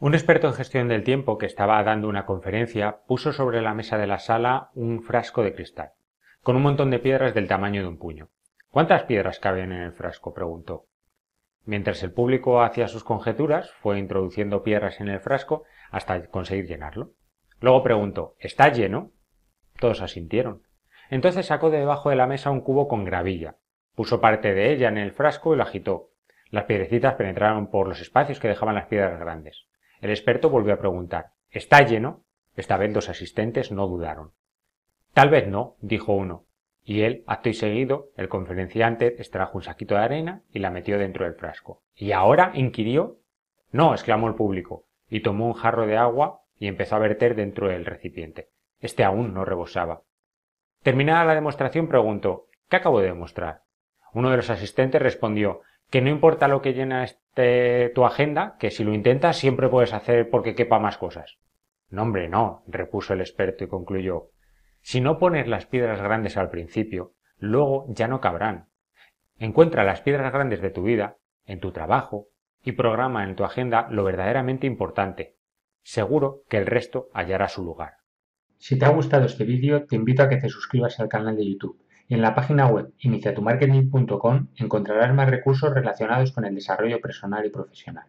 Un experto en gestión del tiempo que estaba dando una conferencia puso sobre la mesa de la sala un frasco de cristal, con un montón de piedras del tamaño de un puño. ¿Cuántas piedras caben en el frasco? preguntó. Mientras el público hacía sus conjeturas, fue introduciendo piedras en el frasco hasta conseguir llenarlo. Luego preguntó ¿Está lleno? Todos asintieron. Entonces sacó debajo de la mesa un cubo con gravilla, puso parte de ella en el frasco y lo agitó. Las piedrecitas penetraron por los espacios que dejaban las piedras grandes. El experto volvió a preguntar. ¿Está lleno? Esta vez los asistentes no dudaron. Tal vez no, dijo uno. Y él, acto y seguido, el conferenciante extrajo un saquito de arena y la metió dentro del frasco. ¿Y ahora? inquirió. No, exclamó el público, y tomó un jarro de agua y empezó a verter dentro del recipiente. Este aún no rebosaba. Terminada la demostración, preguntó ¿Qué acabo de demostrar? Uno de los asistentes respondió que no importa lo que llena este, tu agenda, que si lo intentas siempre puedes hacer porque quepa más cosas. No, hombre, no, repuso el experto y concluyó. Si no pones las piedras grandes al principio, luego ya no cabrán. Encuentra las piedras grandes de tu vida, en tu trabajo, y programa en tu agenda lo verdaderamente importante. Seguro que el resto hallará su lugar. Si te ha gustado este vídeo, te invito a que te suscribas al canal de YouTube y en la página web iniciatumarketing.com encontrarás más recursos relacionados con el desarrollo personal y profesional.